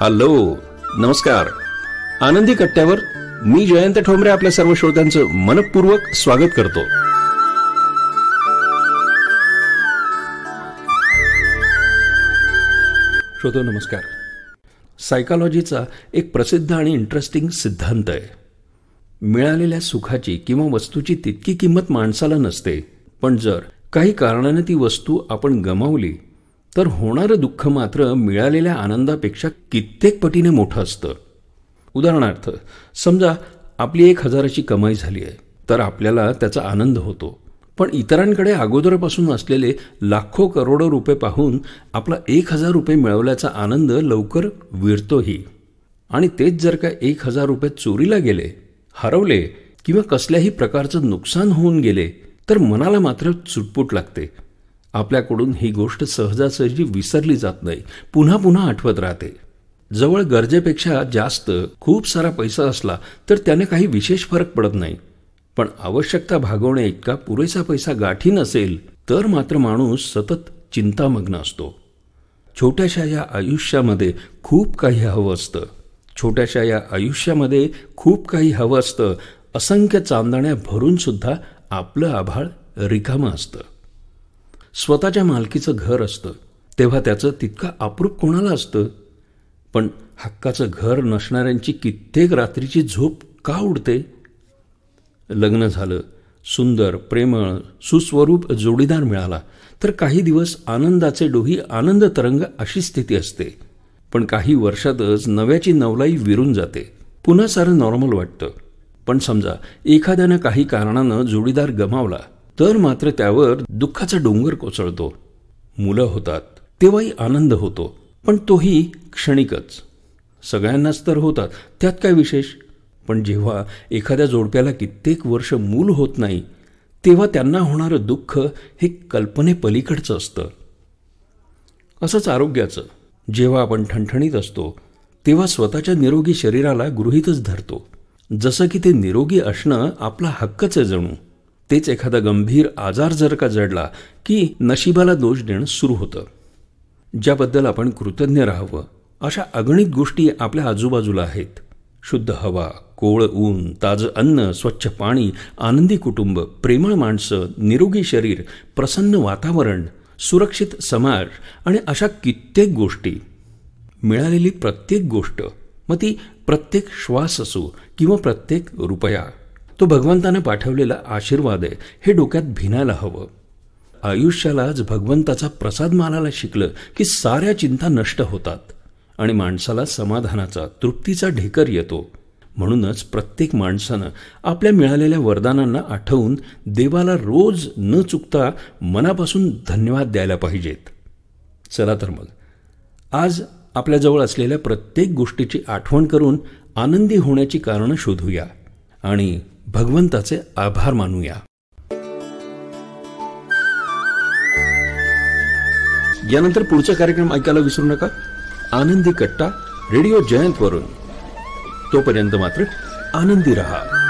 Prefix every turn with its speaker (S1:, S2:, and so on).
S1: hello नमस्कार आनंदी कट्ट्यावर मी जयंत ठोंबरे आपल्या सर्व श्रोत्यांचं मनपूर्वक स्वागत करतो श्रोतो नमस्कार सायकॉलॉजीचा एक प्रसिद्ध आणि इंटरेस्टिंग सिद्धांत आहे मिळालेल्या सुखाची किंवा वस्तूची तितकी किंमत माणसाला नसते पण जर काही कारणाने ती वस्तू आपण गमावली तर होणारं दुःख मात्र मिळालेल्या आनंदापेक्षा कित्येक पटीने मोठं असतं उदाहरणार्थ समजा आपली एक हजाराची कमाई झाली आहे तर आपल्याला त्याचा आनंद होतो पण इतरांकडे अगोदरपासून असलेले लाखो करोडो रुपये पाहून आपला एक हजार रुपये मिळवल्याचा आनंद लवकर विरतोही आणि तेच जर का एक हजार रुपये चोरीला गेले हरवले किंवा कसल्याही प्रकारचं नुकसान होऊन गेले तर मनाला मात्र चुटपुट लागते आपल्याकडून ही गोष्ट सहजासहजी विसरली जात नाही पुन्हा पुन्हा आठवत राहते जवळ गरजेपेक्षा जास्त खूप सारा पैसा असला तर त्याने काही विशेष फरक पडत नाही पण आवश्यकता भागवणे इतका पुरेसा पैसा गाठी नसेल तर मात्र माणूस सतत चिंतामग्न असतो छोट्याशा या आयुष्यामध्ये खूप काही हवं असतं छोट्याशा या आयुष्यामध्ये खूप काही हवं असतं असंख्य चांदण्या भरूनसुद्धा आपलं आभाळ रिकामं असतं स्वतःच्या मालकीचं घर असतं तेव्हा त्याचं तितकं अप्रूप कोणाला असतं पण हक्काचं घर नसणाऱ्यांची कित्येक रात्रीची झोप का उडते लग्न झालं सुंदर प्रेमळ सुस्वरूप जोडीदार मिळाला तर काही दिवस आनंदाचे डोही आनंद तरंग अशी स्थिती असते पण काही वर्षातच नव्याची नवलाई विरून जाते पुन्हा सारं नॉर्मल वाटतं पण समजा एखाद्यानं काही कारणानं जोडीदार गमावला तर मात्र त्यावर दुःखाचा डोंगर कोसळतो मुलं होतात तेव्हाही आनंद होतो पण तोही क्षणिकच सगळ्यांनाच तर होतात त्यात काय विशेष पण जेव्हा एखाद्या जोडप्याला कित्येक वर्ष मूल होत नाही तेव्हा त्यांना होणारं दुःख हे कल्पनेपलीकडचं असतं असंच आरोग्याचं जेव्हा आपण ठणठणीत असतो तेव्हा स्वतःच्या निरोगी शरीराला गृहीतच धरतो जसं की ते निरोगी असणं आपला हक्कच आहे जणू तेच एखादा गंभीर आजार जर का जडला की नशिबाला दोष देणं सुरू होतं ज्याबद्दल आपण कृतज्ञ राहावं अशा अगणित गोष्टी आपल्या आजूबाजूला आहेत शुद्ध हवा कोळ ऊन ताजं अन्न स्वच्छ पाणी आनंदी कुटुंब प्रेमळ माणसं निरोगी शरीर प्रसन्न वातावरण सुरक्षित समाज आणि अशा कित्येक गोष्टी मिळालेली प्रत्येक गोष्ट मग ती प्रत्येक श्वास असो किंवा प्रत्येक रुपया तो भगवंतानं पाठवलेला आशीर्वाद आहे हे डोक्यात भिनायला हवं आयुष्यालाच भगवंताचा प्रसाद मानायला शिकलं की साऱ्या चिंता नष्ट होतात आणि माणसाला समाधानाचा तृप्तीचा ढेकर येतो म्हणूनच प्रत्येक माणसानं आपल्या मिळालेल्या वरदानांना आठवून देवाला रोज न चुकता मनापासून धन्यवाद द्यायला पाहिजेत चला तर मग आज आपल्याजवळ असलेल्या प्रत्येक गोष्टीची आठवण करून आनंदी होण्याची कारणं शोधूया आणि भगवंताचे आभार मानूया यानंतर पुढचा कार्यक्रम ऐकायला विसरू नका आनंदी कट्टा रेडिओ जयंत वरून तोपर्यंत मात्र आनंदी रहा